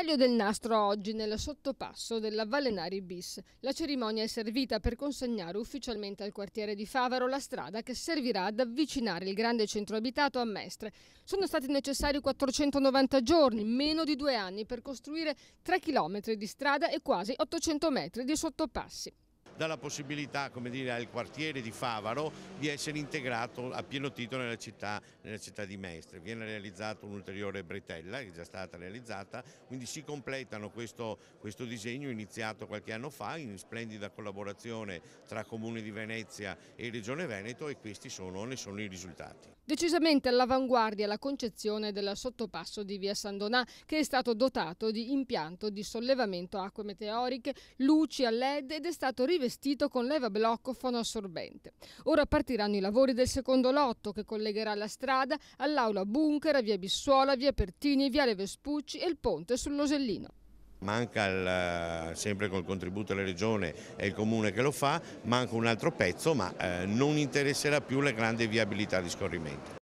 Taglio del nastro oggi nel sottopasso della Vallenari bis. La cerimonia è servita per consegnare ufficialmente al quartiere di Favaro la strada che servirà ad avvicinare il grande centro abitato a Mestre. Sono stati necessari 490 giorni, meno di due anni, per costruire 3 km di strada e quasi 800 metri di sottopassi dà la possibilità dire, al quartiere di Favaro di essere integrato a pieno titolo nella città, nella città di Mestre. Viene realizzata un'ulteriore bretella che è già stata realizzata, quindi si completano questo, questo disegno iniziato qualche anno fa in splendida collaborazione tra Comune di Venezia e Regione Veneto e questi sono, ne sono i risultati. Decisamente all'avanguardia la concezione del sottopasso di via San Donà che è stato dotato di impianto di sollevamento acque meteoriche, luci a led ed è stato rivestito rivestito con leva blocco fonoassorbente. Ora partiranno i lavori del secondo lotto che collegherà la strada all'aula bunker a via Bissuola, via Pertini, viale Vespucci e il ponte sull'Osellino. Manca il, sempre col contributo della Regione e il Comune che lo fa, manca un altro pezzo ma eh, non interesserà più la grande viabilità di scorrimento.